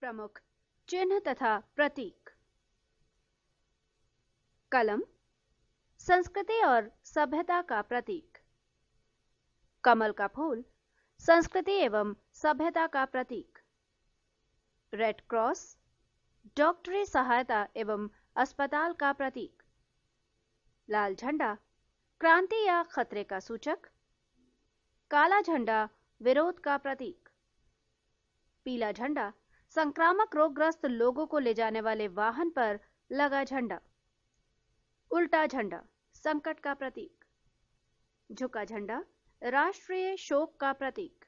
प्रमुख चिन्ह तथा प्रतीक कलम संस्कृति और सभ्यता का प्रतीक कमल का फूल संस्कृति एवं सभ्यता का प्रतीक रेड क्रॉस डॉक्टरी सहायता एवं अस्पताल का प्रतीक लाल झंडा क्रांति या खतरे का सूचक काला झंडा विरोध का प्रतीक पीला झंडा संक्रामक रोगग्रस्त लोगों को ले जाने वाले वाहन पर लगा झंडा उल्टा झंडा संकट का प्रतीक झुका झंडा राष्ट्रीय शोक का प्रतीक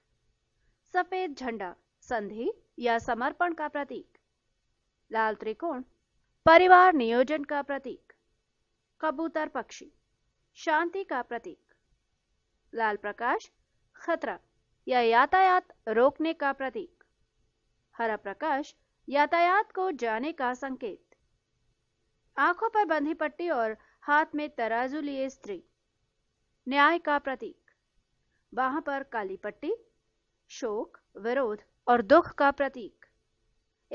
सफेद झंडा संधि या समर्पण का प्रतीक लाल त्रिकोण परिवार नियोजन का प्रतीक कबूतर पक्षी शांति का प्रतीक लाल प्रकाश खतरा या यातायात रोकने का प्रतीक हरा प्रकाश यातायात को जाने का संकेत आंखों पर बंधी पट्टी और हाथ में तराजू लिए स्त्री न्याय का प्रतीक बाह पर काली पट्टी शोक विरोध और दुख का प्रतीक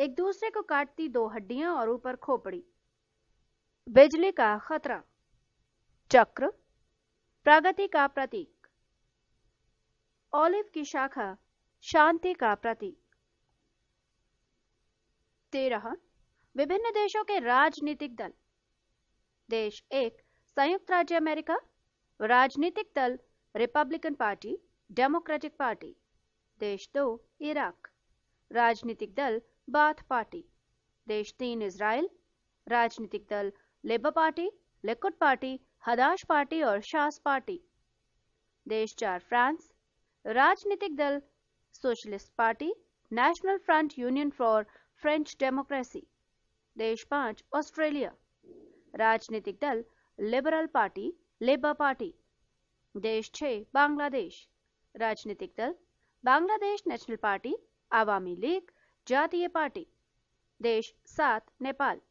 एक दूसरे को काटती दो हड्डियां और ऊपर खोपड़ी बिजली का खतरा चक्र प्रगति का प्रतीक ऑलिव की शाखा शांति का प्रतीक तेरह विभिन्न देशों के राजनीतिक दल देश एक संयुक्त राज्य अमेरिका राजनीतिक दल रिपब्लिकन पार्टी डेमोक्रेटिक पार्टी देश दो इराक राजनीतिक दल बाथ पार्टी देश तीन इसराइल राजनीतिक दल Labour Party Likud Party Hadash Party और शास पार्टी देश चार फ्रांस राजनीतिक दल Socialist Party National Front Union for French Democracy देश पांच ऑस्ट्रेलिया राजनीतिक दल लिबरल पार्टी लेबर पार्टी देश छः बांग्लादेश राजनीतिक दल Bangladesh National Party Awami League Jatiya Party देश सात नेपाल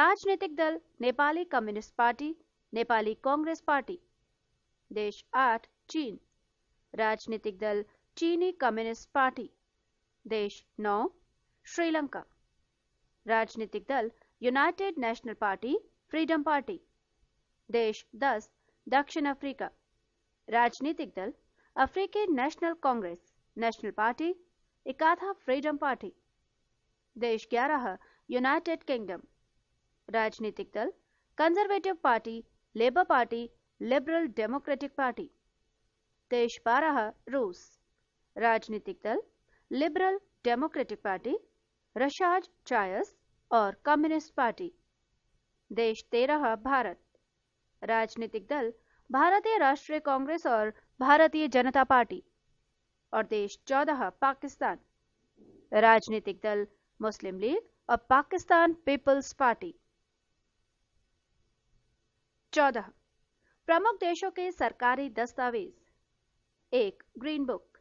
राजनीतिक दल Nepali Communist Party Nepali Congress Party देश आठ चीन राजनीतिक दल चीनी कम्युनिस्ट पार्टी देश नौ श्रीलंका राजनीतिक दल United National Party Freedom Party देश दस दक्षिण अफ्रीका राजनीतिक दल अफ्रीकी National Congress National Party Inkatha Freedom Party देश ग्यारह यूनाइटेड किंगडम राजनीतिक दल Conservative Party Labour Party Liberal Democratic Party देश बारह रूस राजनीतिक दल Liberal Democratic Party Russia's Choice और कम्युनिस्ट पार्टी देश तेरह भारत राजनीतिक दल भारतीय राष्ट्रीय कांग्रेस और भारतीय जनता पार्टी और देश चौदह पाकिस्तान राजनीतिक दल मुस्लिम लीग और पाकिस्तान पीपल्स पार्टी चौदह प्रमुख देशों के सरकारी दस्तावेज एक ग्रीन बुक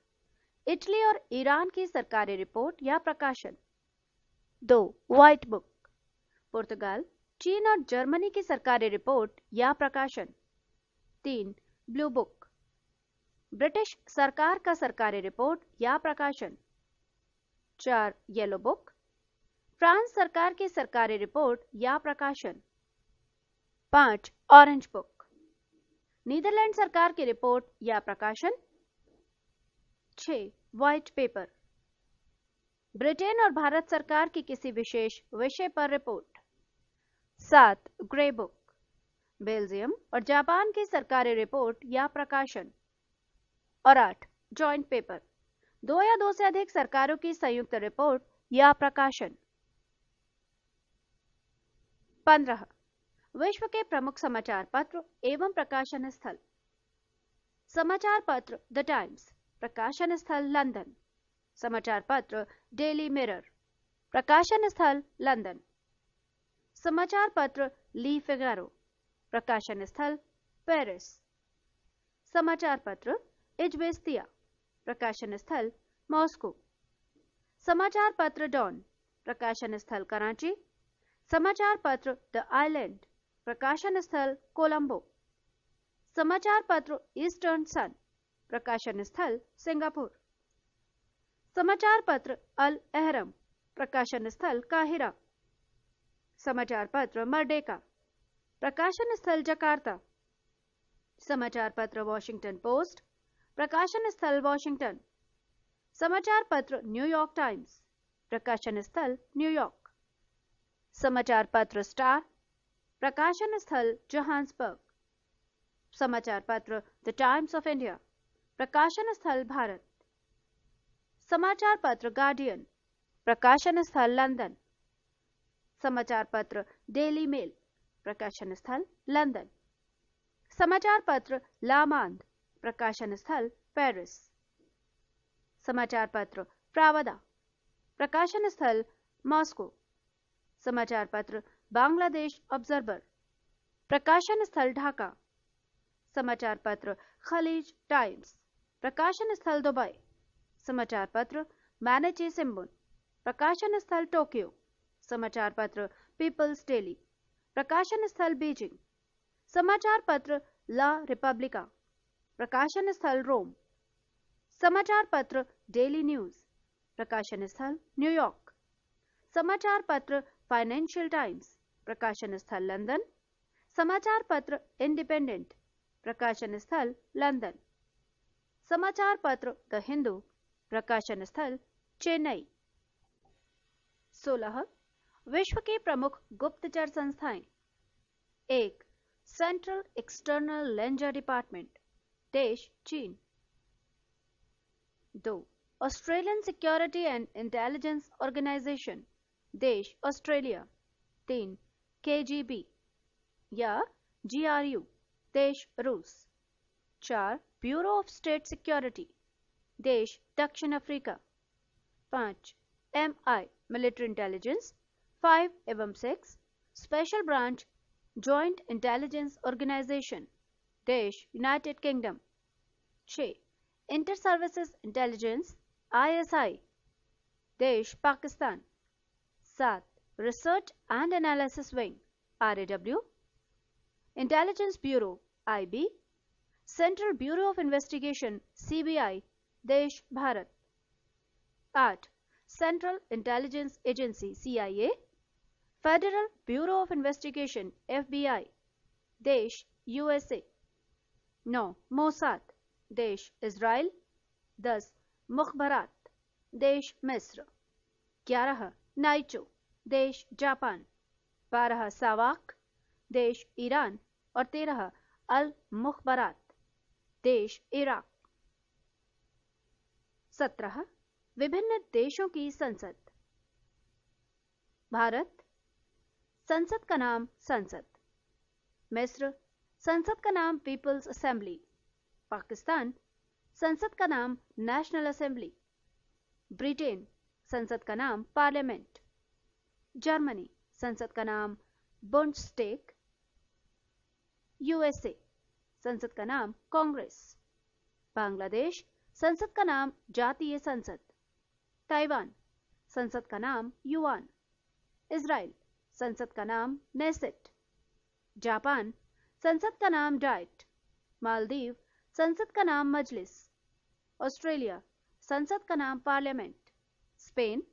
इटली और ईरान की सरकारी रिपोर्ट या प्रकाशन दो व्हाइट बुक पुर्तगाल चीन और जर्मनी की सरकारी रिपोर्ट या प्रकाशन तीन ब्लू बुक ब्रिटिश सरकार का सरकारी रिपोर्ट या प्रकाशन चार येलो बुक फ्रांस सरकार की सरकारी रिपोर्ट या प्रकाशन पांच ऑरेंज बुक नीदरलैंड सरकार की रिपोर्ट या प्रकाशन छ व्हाइट पेपर ब्रिटेन और भारत सरकार की किसी विशेष विषय पर रिपोर्ट सात ग्रे बुक बेल्जियम और जापान की सरकारी रिपोर्ट या प्रकाशन और आठ जॉइंट पेपर दो या दो से अधिक सरकारों की संयुक्त रिपोर्ट या प्रकाशन पंद्रह विश्व के प्रमुख समाचार पत्र एवं प्रकाशन स्थल समाचार पत्र द टाइम्स प्रकाशन स्थल लंदन समाचार पत्र डेली मिरर प्रकाशन स्थल लंदन समाचार पत्र ली फिगारो प्रकाशन स्थल पेरिस समाचार पत्र इजबेस्तिया प्रकाशन स्थल मॉस्को समाचार पत्र डॉन प्रकाशन स्थल कराची समाचार पत्र द आइलैंड प्रकाशन स्थल कोलंबो समाचार पत्र ईस्टर्न सन प्रकाशन स्थल सिंगापुर समाचार पत्र अल अहरम प्रकाशन स्थल काहिरा समाचार पत्र मर्डेका प्रकाशन स्थल जकार्ता समाचार पत्र वॉशिंगटन पोस्ट प्रकाशन स्थल वॉशिंगटन समाचार पत्र न्यूयॉर्क टाइम्स प्रकाशन स्थल न्यूयॉर्क समाचार पत्र स्टार प्रकाशन स्थल जोहान्सबर्ग समाचार पत्र द टाइम्स ऑफ इंडिया प्रकाशन स्थल भारत समाचार पत्र गार्डियन प्रकाशन स्थल लंदन समाचार पत्र डेली मेल प्रकाशन स्थल लंदन समाचार पत्र लामांद प्रकाशन स्थल पेरिस समाचार पत्र प्रावदा प्रकाशन स्थल मॉस्को समाचार पत्र बांग्लादेश ऑब्जर्वर प्रकाशन स्थल ढाका समाचार पत्र खलीज टाइम्स प्रकाशन स्थल दुबई समाचार पत्र मैनेचे सिम्बुन प्रकाशन स्थल टोक्यो समाचार पत्र पीपल्स डेली प्रकाशन स्थल बीजिंग समाचार पत्र ला रिपब्लिका प्रकाशन स्थल रोम समाचार पत्र डेली न्यूज प्रकाशन स्थल न्यूयॉर्क समाचार पत्र फाइनेंशियल टाइम्स प्रकाशन स्थल लंदन समाचार पत्र इंडिपेंडेंट प्रकाशन स्थल लंदन समाचार पत्र द हिंदू प्रकाशन स्थल चेन्नई 16 विश्व के प्रमुख गुप्तचर संस्थाएं एक सेंट्रल एक्सटर्नल लेंजर डिपार्टमेंट देश चीन दो Australian Security and Intelligence organisation देश ऑस्ट्रेलिया तीन के या जीआरयू देश रूस चार ब्यूरो ऑफ स्टेट सिक्योरिटी देश दक्षिण अफ्रीका पांच M I military intelligence five एवं six special branch joint intelligence organisation देश यूनाइटेड किंगडम छ इंटर सर्विसेज इंटेलिजेंस आईएसआई देश पाकिस्तान सात Research and Analysis Wing RAW Intelligence Bureau IB Central Bureau of Investigation CBI देश भारत आठ Central Intelligence Agency CIA Federal Bureau of Investigation FBI देश USA नौ Mossad देश Israel दस Mukhabarat देश मिस्र ग्यारह नाइचो देश जापान बारह सावाक देश ईरान और तेरह अल मुखबरात देश इराक सत्रह विभिन्न देशों की संसद भारत संसद का नाम संसद मिस्र संसद का नाम पीपल्स असेंबली पाकिस्तान संसद का नाम नेशनल असेंबली ब्रिटेन संसद का नाम पार्लियामेंट जर्मनी संसद का नाम बुंडस्टेक यूएसए संसद का नाम कांग्रेस बांग्लादेश संसद का नाम जातीय संसद ताइवान संसद का नाम युआन इसराइल संसद का नाम नेसेट जापान संसद का नाम डाइट मालदीव संसद का नाम मजलिस ऑस्ट्रेलिया संसद का नाम पार्लियामेंट स्पेन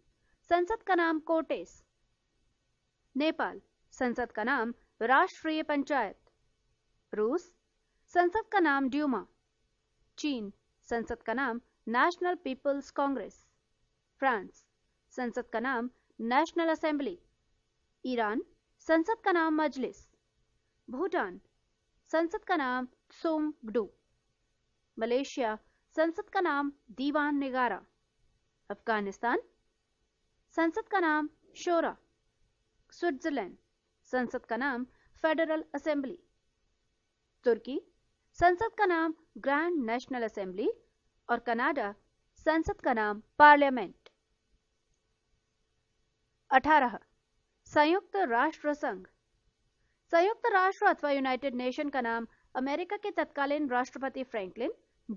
संसद का नाम कोटेस नेपाल संसद का नाम राष्ट्रीय पंचायत रूस संसद का नाम ड्यूमा चीन संसद का नाम नेशनल पीपल्स कांग्रेस फ्रांस संसद का नाम नेशनल असेंबली ईरान संसद का नाम मजलिस भूटान संसद का नाम सोंगडू मलेशिया संसद का नाम दीवान निगारा अफगानिस्तान संसद का नाम शोरा स्विट्जरलैंड संसद का नाम फेडरल असेंबली तुर्की संसद का नाम ग्रैंड नेशनल असेंबली और कनाडा संसद का नाम पार्लियामेंट अठारह संयुक्त राष्ट्र संघ संयुक्त राष्ट्र अथवा यूनाइटेड नेशन का नाम अमेरिका के तत्कालीन राष्ट्रपति फ्रैंकलिन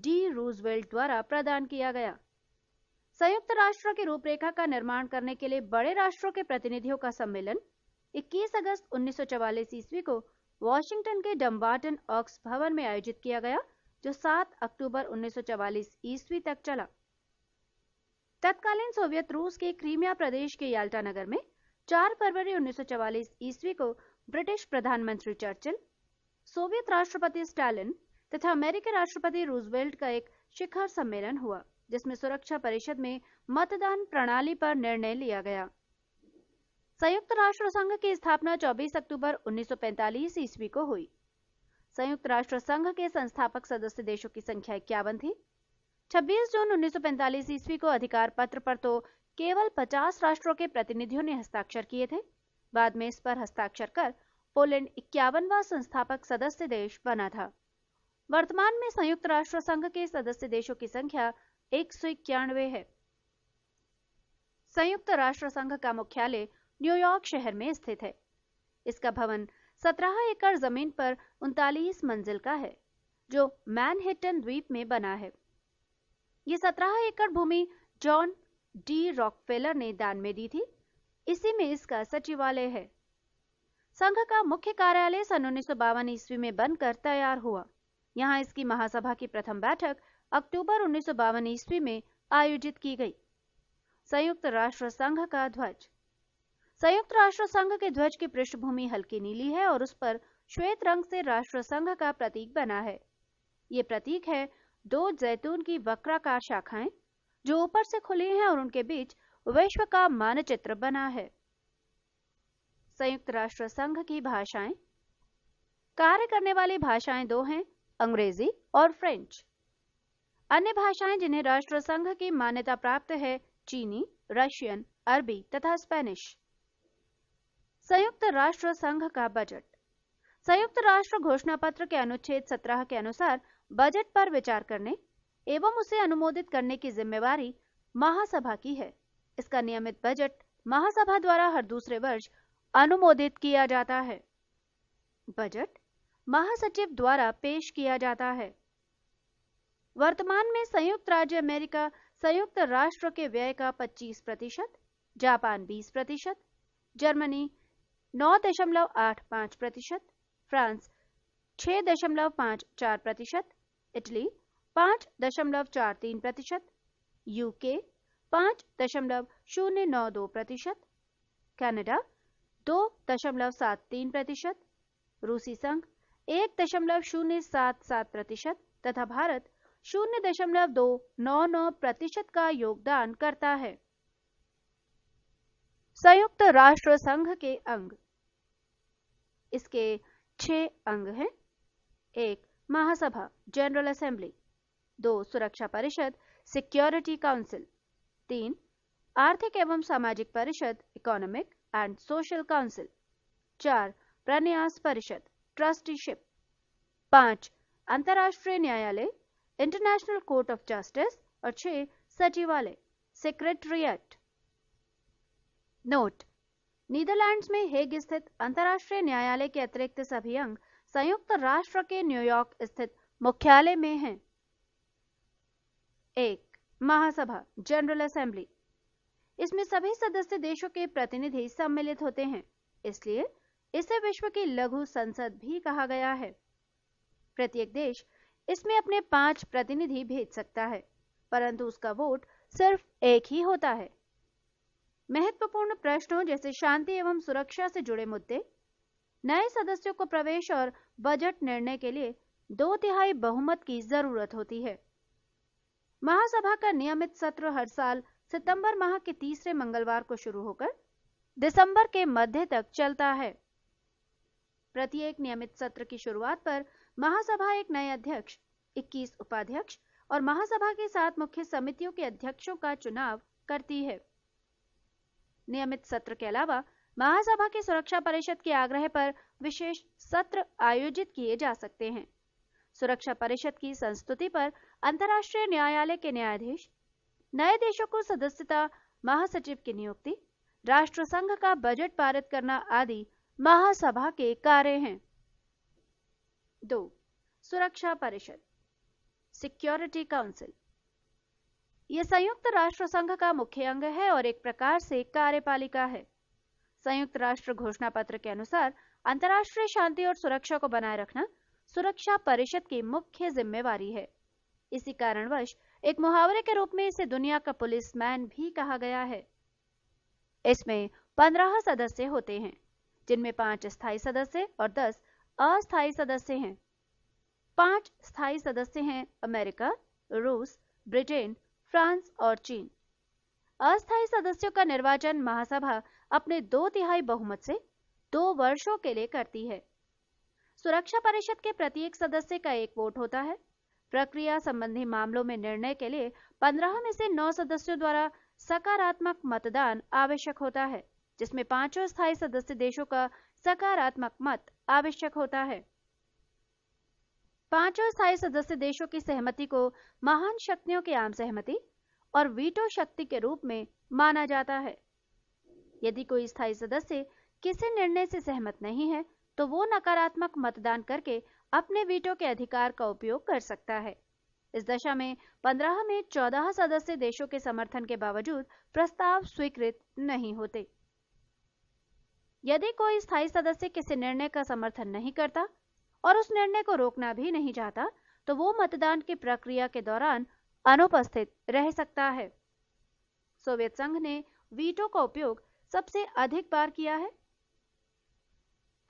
डी रूजवेल्ट द्वारा प्रदान किया गया संयुक्त राष्ट्र की रूपरेखा का निर्माण करने के लिए बड़े राष्ट्रों के प्रतिनिधियों का सम्मेलन 21 अगस्त 1944 ईस्वी को वॉशिंगटन के डम्बार्टन ऑक्स भवन में आयोजित किया गया जो 7 अक्टूबर 1944 ईस्वी तक चला तत्कालीन सोवियत रूस के क्रीमिया प्रदेश के याल्टा नगर में 4 फरवरी 1944 ईस्वी को ब्रिटिश प्रधानमंत्री चर्चिल सोवियत राष्ट्रपति स्टालिन तथा अमेरिकी राष्ट्रपति रूजवेल्ट का एक शिखर सम्मेलन हुआ जिसमें सुरक्षा परिषद में मतदान प्रणाली पर निर्णय लिया गया संयुक्त राष्ट्र संघ की स्थापना 24 अक्टूबर 1945 ईस्वी को हुई संयुक्त राष्ट्र संघ के संस्थापक सदस्य देशों की संख्या इक्यावन थी 26 जून 1945 ईस्वी को अधिकार पत्र पर तो केवल 50 राष्ट्रों के प्रतिनिधियों ने हस्ताक्षर किए थे बाद में इस पर हस्ताक्षर कर पोलैंड इक्यावनवा संस्थापक सदस्य देश बना था वर्तमान में संयुक्त राष्ट्र संघ के सदस्य देशों की संख्या एक है संयुक्त राष्ट्र संघ का मुख्यालय न्यूयॉर्क शहर में स्थित है इसका भवन सत्रह एकड़ जमीन पर उनतालीस मंजिल का है जो मैनहेटन द्वीप में बना है ये सत्रह एकड़ भूमि जॉन डी रॉकफेलर ने दान में दी थी इसी में इसका सचिवालय है संघ का मुख्य कार्यालय सन उन्नीस ईस्वी में बनकर तैयार हुआ यहाँ इसकी महासभा की प्रथम बैठक अक्टूबर उन्नीस ईस्वी में आयोजित की गई संयुक्त राष्ट्र संघ का ध्वज संयुक्त राष्ट्र संघ के ध्वज की पृष्ठभूमि हल्की नीली है और उस पर श्वेत रंग से राष्ट्र संघ का प्रतीक बना है ये प्रतीक है दो जैतून की वक्राकार शाखाएं जो ऊपर से खुली हैं और उनके बीच विश्व का मानचित्र बना है संयुक्त राष्ट्र संघ की भाषाएं कार्य करने वाली भाषाएं दो हैं अंग्रेजी और फ्रेंच अन्य भाषाएं जिन्हें राष्ट्र संघ की मान्यता प्राप्त है चीनी रशियन अरबी तथा स्पेनिश संयुक्त राष्ट्र संघ का बजट संयुक्त राष्ट्र घोषणा पत्र के अनुच्छेद 17 के अनुसार बजट पर विचार करने एवं उसे अनुमोदित करने की जिम्मेवारी महासभा की है इसका नियमित बजट महासभा द्वारा हर दूसरे वर्ष अनुमोदित किया जाता है बजट महासचिव द्वारा पेश किया जाता है वर्तमान में संयुक्त राज्य अमेरिका संयुक्त राष्ट्र के व्यय का 25 प्रतिशत जापान 20 प्रतिशत जर्मनी नौ दशमलव आठ पांच प्रतिशत फ्रांस छह दशमलव पांच चार प्रतिशत इटली पांच दशमलव चार तीन प्रतिशत यूके पांच दशमलव शून्य नौ दो प्रतिशत कैनेडा दो दशमलव सात तीन प्रतिशत रूसी संघ एक दशमलव शून्य सात सात प्रतिशत तथा भारत शून्य दशमलव दो नौ नौ प्रतिशत का योगदान करता है संयुक्त राष्ट्र संघ के अंग इसके छह अंग हैं एक महासभा जनरल असेंबली दो सुरक्षा परिषद सिक्योरिटी काउंसिल तीन आर्थिक एवं सामाजिक परिषद इकोनॉमिक एंड सोशल काउंसिल चार प्रन्यास परिषद ट्रस्टीशिप पांच अंतर्राष्ट्रीय न्यायालय इंटरनेशनल कोर्ट ऑफ जस्टिस और छह सचिवालय सेक्रेटरिएट नोट नीदरलैंड्स में हेग स्थित अंतर्राष्ट्रीय न्यायालय के अतिरिक्त सभी अंग संयुक्त राष्ट्र के न्यूयॉर्क स्थित मुख्यालय में हैं। एक महासभा जनरल असेंबली इसमें सभी सदस्य देशों के प्रतिनिधि सम्मिलित होते हैं इसलिए इसे विश्व की लघु संसद भी कहा गया है प्रत्येक देश इसमें अपने पांच प्रतिनिधि भेज सकता है परंतु उसका वोट सिर्फ एक ही होता है महत्वपूर्ण प्रश्नों जैसे शांति एवं सुरक्षा से जुड़े मुद्दे नए सदस्यों को प्रवेश और बजट निर्णय के लिए दो तिहाई बहुमत की जरूरत होती है महासभा का नियमित सत्र हर साल सितंबर माह के तीसरे मंगलवार को शुरू होकर दिसंबर के मध्य तक चलता है प्रत्येक नियमित सत्र की शुरुआत पर महासभा एक नए अध्यक्ष 21 उपाध्यक्ष और महासभा के साथ मुख्य समितियों के अध्यक्षों का चुनाव करती है नियमित सत्र के अलावा महासभा की सुरक्षा परिषद के आग्रह पर विशेष सत्र आयोजित किए जा सकते हैं सुरक्षा परिषद की संस्तुति पर अंतर्राष्ट्रीय न्यायालय के न्यायाधीश नए देशों को सदस्यता महासचिव की नियुक्ति राष्ट्र संघ का बजट पारित करना आदि महासभा के कार्य हैं दो सुरक्षा परिषद सिक्योरिटी काउंसिल ये संयुक्त राष्ट्र संघ का मुख्य अंग है और एक प्रकार से कार्यपालिका है संयुक्त राष्ट्र घोषणा पत्र के अनुसार अंतर्राष्ट्रीय शांति और सुरक्षा को बनाए रखना सुरक्षा परिषद की मुख्य जिम्मेवारी है इसी कारणवश एक मुहावरे के रूप में इसे दुनिया का पुलिसमैन भी कहा गया है इसमें पंद्रह सदस्य होते हैं जिनमें पांच स्थायी सदस्य और दस अस्थायी सदस्य हैं पांच स्थायी सदस्य हैं अमेरिका रूस ब्रिटेन फ्रांस और चीन अस्थायी सदस्यों का निर्वाचन महासभा अपने दो तिहाई बहुमत से दो वर्षों के लिए करती है सुरक्षा परिषद के प्रत्येक सदस्य का एक वोट होता है प्रक्रिया संबंधी मामलों में निर्णय के लिए पंद्रह में से नौ सदस्यों द्वारा सकारात्मक मतदान आवश्यक होता है जिसमें पांचों स्थायी सदस्य देशों का सकारात्मक मत आवश्यक होता है पांचों स्थायी सदस्य देशों की सहमति को महान शक्तियों की आम सहमति और वीटो शक्ति के रूप में माना जाता है यदि कोई स्थायी सदस्य किसी निर्णय से सहमत नहीं है तो वो नकारात्मक मतदान करके अपने वीटो के अधिकार का उपयोग कर सकता है इस दशा में पंद्रह में 14 सदस्य देशों के समर्थन के बावजूद प्रस्ताव स्वीकृत नहीं होते यदि कोई स्थायी सदस्य किसी निर्णय का समर्थन नहीं करता और उस निर्णय को रोकना भी नहीं चाहता तो वो मतदान की प्रक्रिया के दौरान अनुपस्थित रह सकता है सोवियत संघ ने वीटो का उपयोग सबसे अधिक बार किया है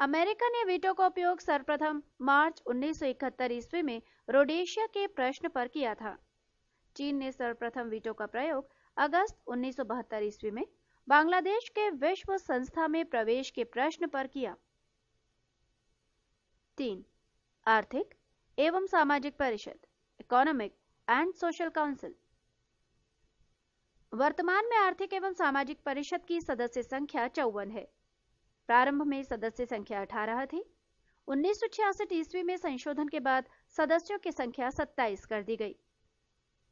अमेरिका ने वीटो का उपयोग सर्वप्रथम मार्च 1971 ईस्वी में रोडेशिया के प्रश्न पर किया था चीन ने सर्वप्रथम वीटो का प्रयोग अगस्त 1972 ईस्वी में बांग्लादेश के विश्व संस्था में प्रवेश के प्रश्न पर किया तीन आर्थिक एवं सामाजिक परिषद इकोनॉमिक एंड सोशल काउंसिल वर्तमान में आर्थिक एवं सामाजिक परिषद की सदस्य संख्या चौवन है प्रारंभ में सदस्य संख्या अठारह थी उन्नीस सौ ईस्वी में संशोधन के बाद सदस्यों की संख्या 27 कर दी गई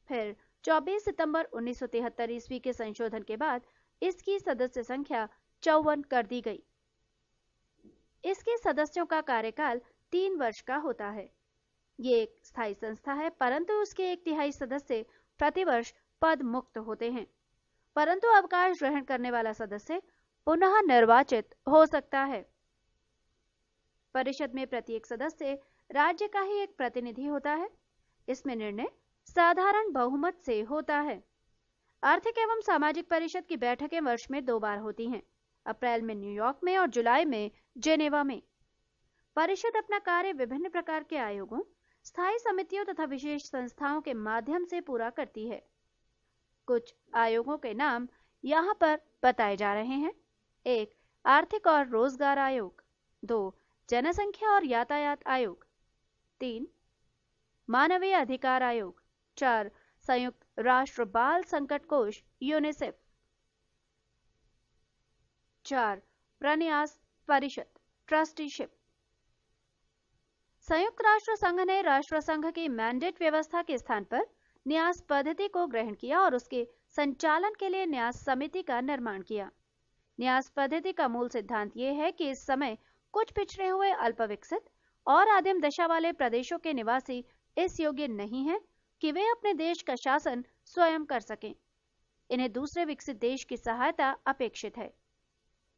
फिर 24 सितंबर 1973 ईस्वी के संशोधन के बाद इसकी सदस्य संख्या चौवन कर दी गई इसके सदस्यों का कार्यकाल तीन वर्ष का होता है ये एक स्थायी संस्था है परंतु उसके एक तिहाई सदस्य प्रतिवर्ष पद मुक्त होते हैं परंतु अवकाश ग्रहण करने वाला सदस्य पुनः निर्वाचित हो सकता है परिषद में प्रत्येक सदस्य राज्य का ही एक प्रतिनिधि होता है इसमें निर्णय साधारण बहुमत से होता है आर्थिक एवं सामाजिक परिषद की बैठकें वर्ष में दो बार होती हैं अप्रैल में न्यूयॉर्क में और जुलाई में जेनेवा में परिषद अपना कार्य विभिन्न प्रकार के आयोगों स्थायी समितियों तथा विशेष संस्थाओं के माध्यम से पूरा करती है कुछ आयोगों के नाम यहाँ पर बताए जा रहे हैं एक आर्थिक और रोजगार आयोग दो जनसंख्या और यातायात आयोग तीन मानवीय अधिकार आयोग चार संयुक्त राष्ट्र बाल संकट कोष यूनिसेफ चार प्रन्यास परिषद ट्रस्टीशिप संयुक्त राष्ट्र संघ ने राष्ट्र संघ की मैंडेट व्यवस्था के स्थान पर न्यास पद्धति को ग्रहण किया और उसके संचालन के लिए न्यास समिति का निर्माण किया न्यास पद्धति का मूल सिद्धांत यह है कि इस समय कुछ पिछड़े हुए अल्पविकसित और आदिम दशा वाले प्रदेशों के निवासी इस योग्य नहीं हैं कि वे अपने देश का शासन स्वयं कर सकें इन्हें दूसरे विकसित देश की सहायता अपेक्षित है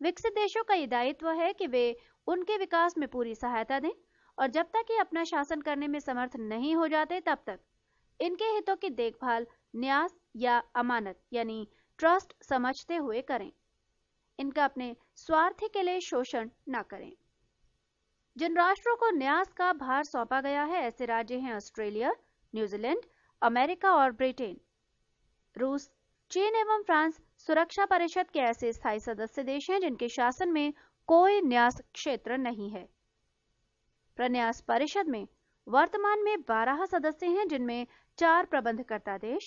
विकसित देशों का ये दायित्व है कि वे उनके विकास में पूरी सहायता दें और जब तक ये अपना शासन करने में समर्थ नहीं हो जाते तब तक इनके हितों की देखभाल न्यास या अमानत यानी ट्रस्ट समझते हुए करें इनका अपने स्वार्थ के लिए शोषण न करें जिन राष्ट्रों को न्यास का भार सौंपा गया है ऐसे राज्य हैं ऑस्ट्रेलिया न्यूजीलैंड अमेरिका और ब्रिटेन रूस चीन एवं फ्रांस सुरक्षा परिषद के ऐसे स्थायी सदस्य देश हैं जिनके शासन में कोई न्यास क्षेत्र नहीं है प्रन्यास परिषद में वर्तमान में 12 सदस्य हैं जिनमें चार प्रबंधकर्ता देश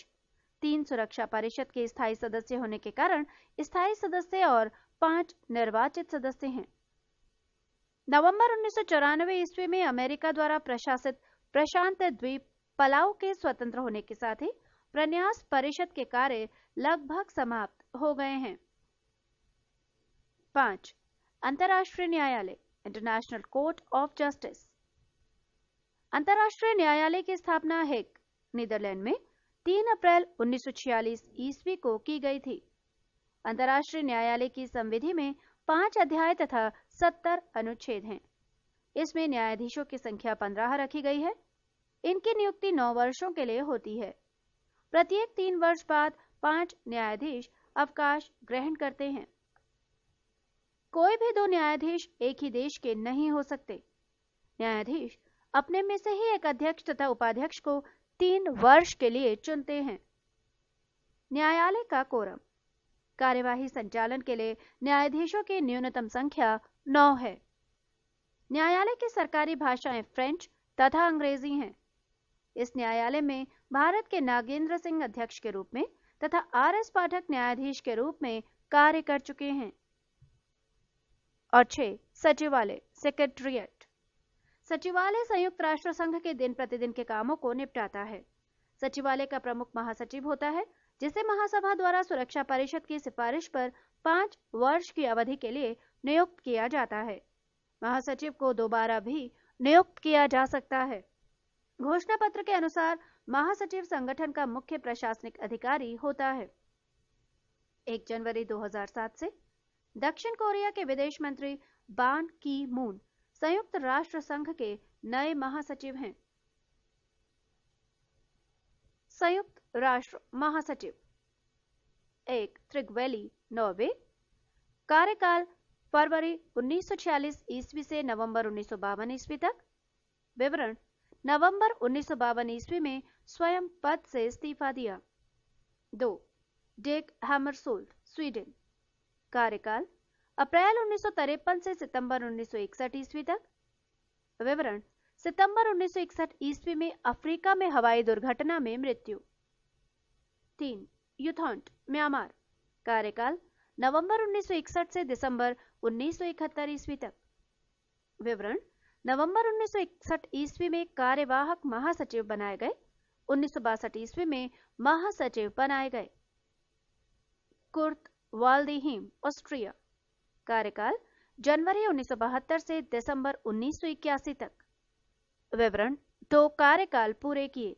तीन सुरक्षा परिषद के स्थायी सदस्य होने के कारण स्थायी सदस्य और पांच निर्वाचित सदस्य हैं नवंबर उन्नीस ईस्वी में अमेरिका द्वारा प्रशासित प्रशांत द्वीप पलाव के स्वतंत्र होने के साथ ही प्रन्यास परिषद के कार्य लगभग समाप्त हो गए हैं पांच अंतर्राष्ट्रीय न्यायालय इंटरनेशनल कोर्ट ऑफ जस्टिस अंतर्राष्ट्रीय न्यायालय की स्थापना हेक नीदरलैंड में 3 अप्रैल 1946 ईस्वी को की गई थी अंतर्राष्ट्रीय न्यायालय की संविधि में पांच अध्याय तथा सत्तर अनुच्छेद हैं इसमें न्यायाधीशों की संख्या पंद्रह रखी गई है इनकी नियुक्ति नौ वर्षों के लिए होती है प्रत्येक तीन वर्ष बाद पांच न्यायाधीश अवकाश ग्रहण करते हैं कोई भी दो न्यायाधीश एक ही देश के नहीं हो सकते न्यायाधीश अपने में से ही एक अध्यक्ष तथा उपाध्यक्ष को तीन वर्ष के लिए चुनते हैं न्यायालय का कोरम कार्यवाही संचालन के लिए न्यायाधीशों की न्यूनतम संख्या नौ है न्यायालय की सरकारी भाषाएं फ्रेंच तथा अंग्रेजी हैं इस न्यायालय में भारत के नागेंद्र सिंह अध्यक्ष के रूप में तथा आर एस पाठक न्यायाधीश के रूप में कार्य कर चुके हैं और छह सचिवालय सेक्रेटरियट सचिवालय संयुक्त राष्ट्र संघ के दिन प्रतिदिन के कामों को निपटाता है सचिवालय का प्रमुख महासचिव होता है जिसे महासभा द्वारा सुरक्षा परिषद की सिफारिश पर पांच वर्ष की अवधि के लिए नियुक्त किया जाता है महासचिव को दोबारा भी नियुक्त किया जा सकता है घोषणा पत्र के अनुसार महासचिव संगठन का मुख्य प्रशासनिक अधिकारी होता है 1 जनवरी 2007 से दक्षिण कोरिया के विदेश मंत्री बान की मून संयुक्त राष्ट्र संघ के नए महासचिव हैं संयुक्त राष्ट्र महासचिव एक त्रिग्वेली नौवे कार्यकाल फरवरी 1946 ईस्वी से नवंबर उन्नीस ईस्वी तक विवरण नवंबर उन्नीस ईस्वी में स्वयं पद से इस्तीफा दिया दो डेक हैमरसोल्ड स्वीडन कार्यकाल अप्रैल उन्नीस से सितंबर उन्नीस ईस्वी तक विवरण सितंबर उन्नीस ईस्वी में अफ्रीका में हवाई दुर्घटना में मृत्यु तीन युथॉन्ट म्यांमार कार्यकाल नवंबर 1961 से दिसंबर उन्नीस ईस्वी तक विवरण नवंबर 1961 ईस्वी में कार्यवाहक महासचिव बनाए गए उन्नीस ईस्वी में महासचिव बनाए गए कुर्त वालदीहीम ऑस्ट्रिया कार्यकाल जनवरी 1972 से दिसंबर 1981 तक विवरण दो कार्यकाल पूरे किए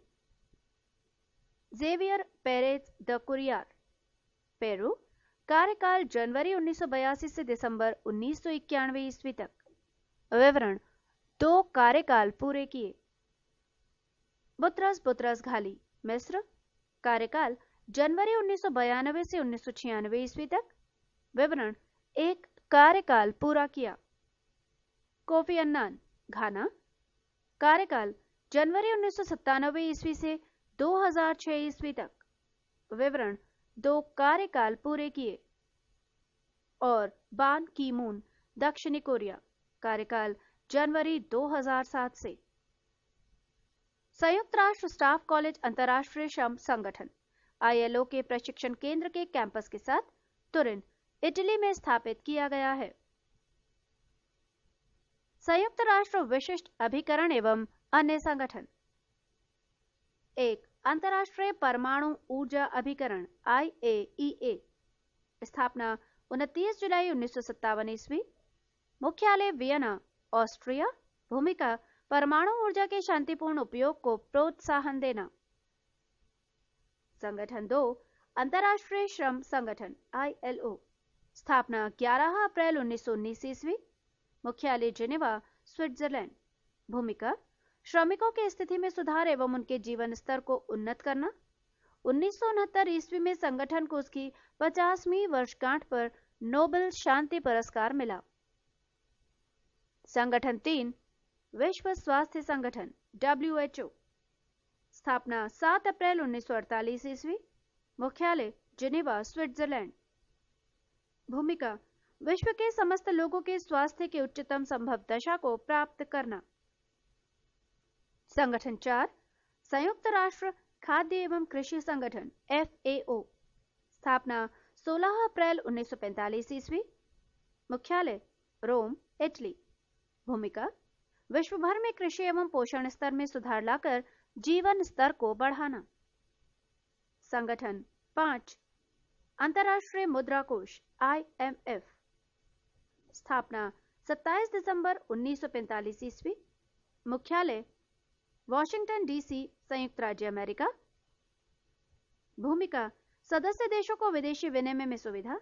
Javier Perez de Cuellar Peru कार्यकाल जनवरी 1982 से दिसंबर 1991 ईस्वी तक विवरण दो कार्यकाल पूरे किए बुतरस बुतरस घाली मिस्र कार्यकाल जनवरी उन्नीस से उन्नीस ईस्वी तक विवरण एक कार्यकाल पूरा किया कोफी अन्नान घाना कार्यकाल जनवरी उन्नीस ईस्वी से 2006 ईस्वी तक विवरण दो कार्यकाल पूरे किए और बान की मून दक्षिणी कोरिया कार्यकाल जनवरी 2007 से संयुक्त राष्ट्र स्टाफ कॉलेज अंतर्राष्ट्रीय श्रम संगठन आईएलओ के प्रशिक्षण केंद्र के कैंपस के साथ तुरिन इटली में स्थापित किया गया है संयुक्त राष्ट्र विशिष्ट अभिकरण एवं अन्य संगठन एक अंतरराष्ट्रीय परमाणु ऊर्जा अभिकरण आईएईए स्थापना 29 जुलाई उन्नीस ईस्वी मुख्यालय वियना ऑस्ट्रिया भूमिका परमाणु ऊर्जा के शांतिपूर्ण उपयोग को प्रोत्साहन देना संगठन दो अंतर्राष्ट्रीय श्रम संगठन आईएलओ स्थापना 11 अप्रैल उन्नीस सौ उन्नीस ईस्वी मुख्यालय जिनेवा स्विट्जरलैंड भूमिका श्रमिकों की स्थिति में सुधार एवं उनके जीवन स्तर को उन्नत करना उन्नीस ईस्वी में संगठन को उसकी 50वीं वर्षगांठ पर नोबेल शांति पुरस्कार मिला संगठन तीन विश्व स्वास्थ्य संगठन डब्ल्यूएचओ स्थापना 7 अप्रैल 1948 ईस्वी मुख्यालय जिनेवा स्विट्जरलैंड भूमिका विश्व के समस्त लोगों के स्वास्थ्य की उच्चतम संभव दशा को प्राप्त करना संगठन चार संयुक्त राष्ट्र खाद्य एवं कृषि संगठन एफ स्थापना 16 अप्रैल 1945 ईस्वी मुख्यालय रोम इटली भूमिका विश्व भर में कृषि एवं पोषण स्तर में सुधार लाकर जीवन स्तर को बढ़ाना संगठन पांच अंतरराष्ट्रीय मुद्रा कोष आईएमएफ स्थापना 27 दिसंबर 1945 ईस्वी मुख्यालय वॉशिंगटन डीसी संयुक्त राज्य अमेरिका भूमिका सदस्य देशों को विदेशी विनिमय में सुविधा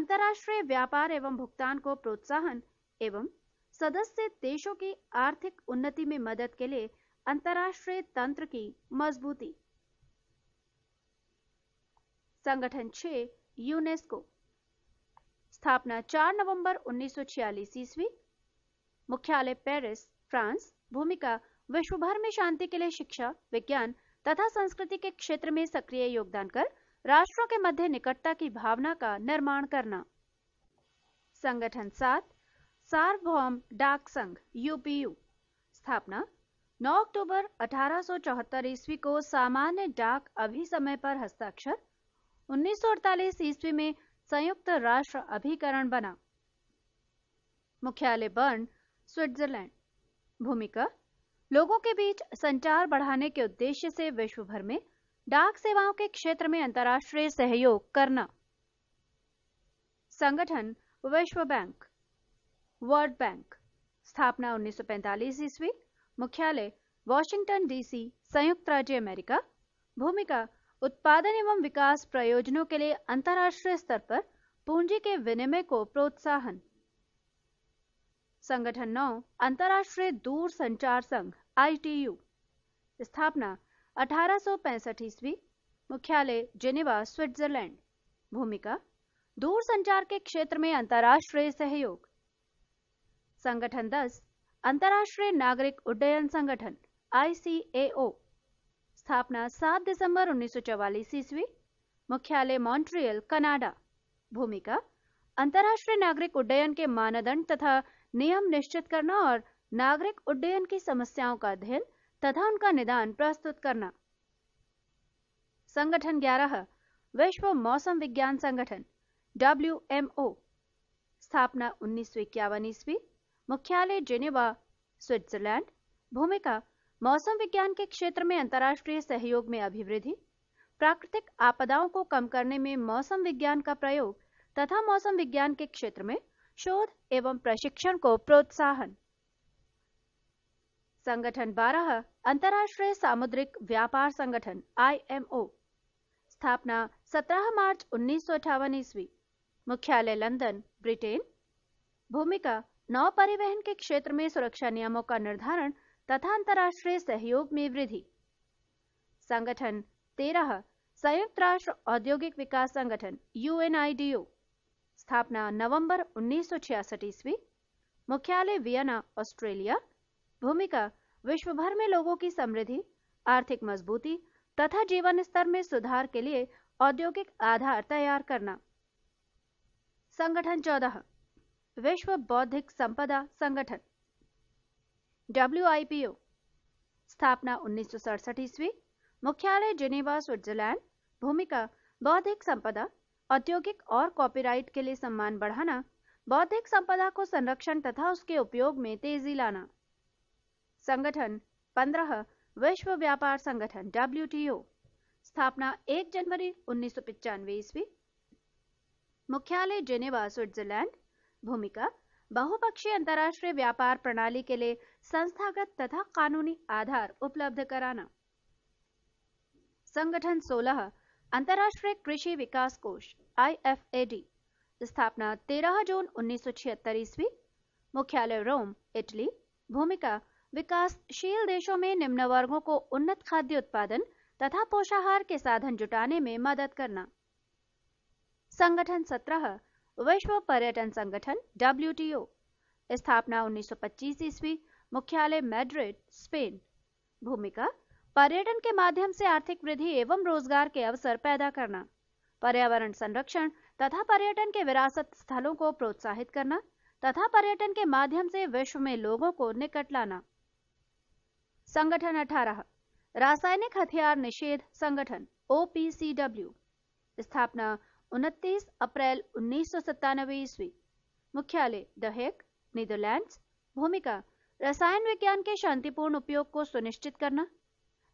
अंतर्राष्ट्रीय व्यापार एवं भुगतान को प्रोत्साहन एवं सदस्य देशों की आर्थिक उन्नति में मदद के लिए अंतर्राष्ट्रीय तंत्र की मजबूती संगठन 6 यूनेस्को स्थापना 4 नवंबर 1946 ईस्वी मुख्यालय पेरिस फ्रांस भूमिका विश्व भर में शांति के लिए शिक्षा विज्ञान तथा संस्कृति के क्षेत्र में सक्रिय योगदान कर राष्ट्रों के मध्य निकटता की भावना का निर्माण करना संगठन सात सार्वभौम डाक संघ यूपीयू स्थापना 9 अक्टूबर 1874 ईस्वी को सामान्य डाक अभिसमय पर हस्ताक्षर 1948 ईस्वी में संयुक्त राष्ट्र अभिकरण बना मुख्यालय बर्न स्विट्जरलैंड भूमिका लोगों के बीच संचार बढ़ाने के उद्देश्य से विश्व भर में डाक सेवाओं के क्षेत्र में अंतर्राष्ट्रीय सहयोग करना संगठन विश्व बैंक वर्ल्ड बैंक स्थापना 1945 ईस्वी मुख्यालय वॉशिंगटन डीसी संयुक्त राज्य अमेरिका भूमिका उत्पादन एवं विकास प्रयोजनों के लिए अंतरराष्ट्रीय स्तर पर पूंजी के विनिमय को प्रोत्साहन संगठन नौ अंतरराष्ट्रीय दूर संचार संघ आई स्थापना 1865 ईस्वी मुख्यालय जेनेवा स्विट्जरलैंड भूमिका दूर संचार के क्षेत्र में अंतरराष्ट्रीय सहयोग संगठन दस अंतर्राष्ट्रीय नागरिक उड्डयन संगठन आईसीएओ स्थापना 7 दिसंबर 1944 ईस्वी मुख्यालय मॉन्ट्रियल कनाडा भूमिका अंतर्राष्ट्रीय नागरिक उड्डयन के मानदंड तथा नियम निश्चित करना और नागरिक उड्डयन की समस्याओं का अध्ययन तथा उनका निदान प्रस्तुत करना संगठन 11 विश्व मौसम विज्ञान संगठन डब्ल्यू स्थापना उन्नीस सौ इक्यावन ईस्वी मुख्यालय जिनेवा स्विट्जरलैंड भूमिका मौसम विज्ञान के क्षेत्र में अंतर्राष्ट्रीय सहयोग में अभिवृद्धि प्राकृतिक आपदाओं को कम करने में मौसम विज्ञान का प्रयोग तथा मौसम विज्ञान के क्षेत्र में शोध एवं प्रशिक्षण को प्रोत्साहन संगठन 12 अंतर्राष्ट्रीय सामुद्रिक व्यापार संगठन आईएमओ स्थापना 17 मार्च उन्नीस ईस्वी मुख्यालय लंदन ब्रिटेन भूमिका नौ परिवहन के क्षेत्र में सुरक्षा नियमों का निर्धारण तथा अंतर्राष्ट्रीय सहयोग में वृद्धि संगठन तेरह संयुक्त राष्ट्र औद्योगिक विकास संगठन यूएनआईडीओ स्थापना नवंबर उन्नीस सौ ईस्वी मुख्यालय वियना ऑस्ट्रेलिया भूमिका विश्व भर में लोगों की समृद्धि आर्थिक मजबूती तथा जीवन स्तर में सुधार के लिए औद्योगिक आधार तैयार करना संगठन चौदह विश्व बौद्धिक संपदा संगठन डब्ल्यू स्थापना उन्नीस ईस्वी मुख्यालय जिनेवा स्विट्जरलैंड भूमिका बौद्धिक संपदा औद्योगिक और कॉपीराइट के लिए सम्मान बढ़ाना बौद्धिक संपदा को संरक्षण तथा उसके उपयोग में तेजी लाना संगठन 15 विश्व व्यापार संगठन डब्ल्यू स्थापना 1 जनवरी उन्नीस ईस्वी मुख्यालय जिनेवा स्विट्जरलैंड भूमिका बहुपक्षीय अंतर्राष्ट्रीय व्यापार प्रणाली के लिए संस्थागत तथा कानूनी आधार उपलब्ध कराना संगठन 16 अंतर्राष्ट्रीय कृषि विकास कोष आईएफएडी स्थापना 13 जून उन्नीस ईस्वी मुख्यालय रोम इटली भूमिका विकासशील देशों में निम्न वर्गों को उन्नत खाद्य उत्पादन तथा पोषाहार के साधन जुटाने में मदद करना संगठन सत्रह विश्व पर्यटन संगठन डब्ल्यू स्थापना 1925 ईस्वी मुख्यालय मैड्रिड स्पेन भूमिका पर्यटन के माध्यम से आर्थिक वृद्धि एवं रोजगार के अवसर पैदा करना पर्यावरण संरक्षण तथा पर्यटन के विरासत स्थलों को प्रोत्साहित करना तथा पर्यटन के माध्यम से विश्व में लोगों को निकट लाना संगठन 18 रासायनिक हथियार निषेध संगठन ओपीसीडब्ल्यू स्थापना उनतीस अप्रैल उन्नीस ईस्वी मुख्यालय दहेक नीदरलैंड्स भूमिका रसायन विज्ञान के शांतिपूर्ण उपयोग को सुनिश्चित करना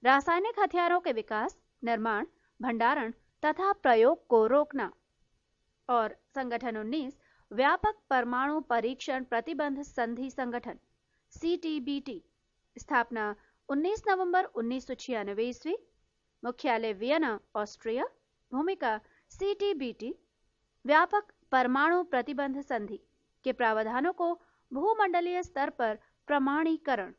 रासायनिक हथियारों के विकास निर्माण भंडारण तथा प्रयोग को रोकना और संगठन 19 व्यापक परमाणु परीक्षण प्रतिबंध संधि संगठन सीटीबीटी स्थापना 19 नवंबर उन्नीस ईस्वी मुख्यालय वियना ऑस्ट्रिया भूमिका सीटीबीटी व्यापक परमाणु प्रतिबंध संधि के प्रावधानों को भूमंडलीय स्तर पर प्रमाणीकरण